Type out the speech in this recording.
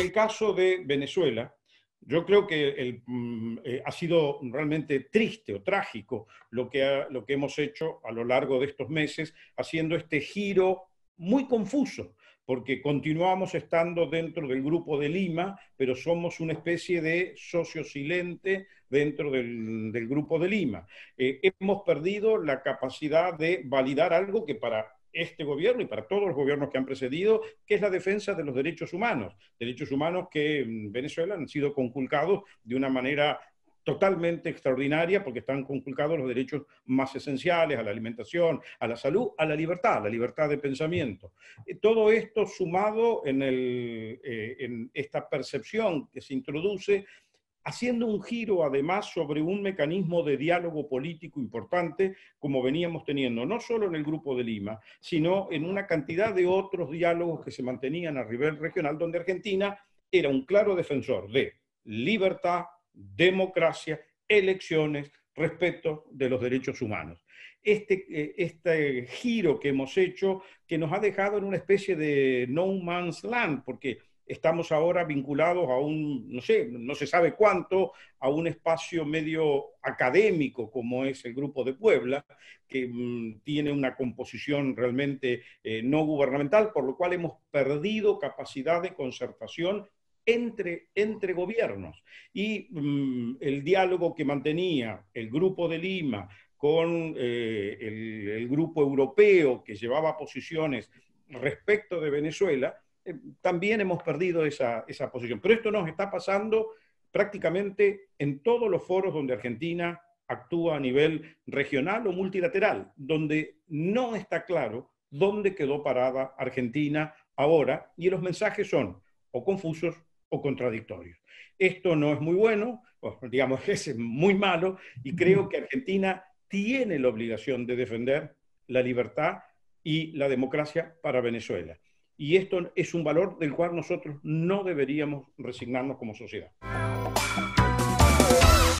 el caso de Venezuela, yo creo que mm, eh, ha sido realmente triste o trágico lo que, hemos hecho a lo largo de estos meses, haciendo este giro muy confuso, porque continuamos estando dentro del grupo de Lima, pero somos una especie de socio silente dentro del, grupo de Lima. Eh, hemos perdido la capacidad de validar algo que para este gobierno y para todos los gobiernos que han precedido, que es la defensa de los derechos humanos, derechos humanos que en Venezuela han sido conculcados de una manera totalmente extraordinaria porque están conculcados los derechos más esenciales a la alimentación, a la salud, a la libertad, a la libertad de pensamiento. Eh, todo esto sumado en, el, eh, en esta percepción que se introduce haciendo un giro además sobre un mecanismo de diálogo político importante como veníamos teniendo, no solo en el Grupo de Lima, sino en una cantidad de otros diálogos que se mantenían a nivel regional, donde Argentina era un claro defensor de libertad, democracia, elecciones, respeto de los derechos humanos. Este, eh, este giro que hemos hecho, que nos ha dejado en una especie de no man's land, porque estamos ahora vinculados a un, no sé, no se sabe cuánto, a un espacio medio académico como es el Grupo de Puebla, que mm, tiene una composición realmente eh, no gubernamental, por lo cual hemos perdido capacidad de concertación entre, entre, gobiernos. Y mm, el diálogo que mantenía el Grupo de Lima con eh, el Grupo Europeo, que llevaba posiciones respecto de Venezuela, eh, también hemos perdido esa, posición. Pero esto nos está pasando prácticamente en todos los foros donde Argentina actúa a nivel regional o multilateral, donde no está claro dónde quedó parada Argentina ahora y los mensajes son o confusos o contradictorios. Esto no es muy bueno, digamos que es muy malo y creo que Argentina tiene la obligación de defender la libertad y la democracia para Venezuela y esto es un valor del cual nosotros no deberíamos resignarnos como sociedad.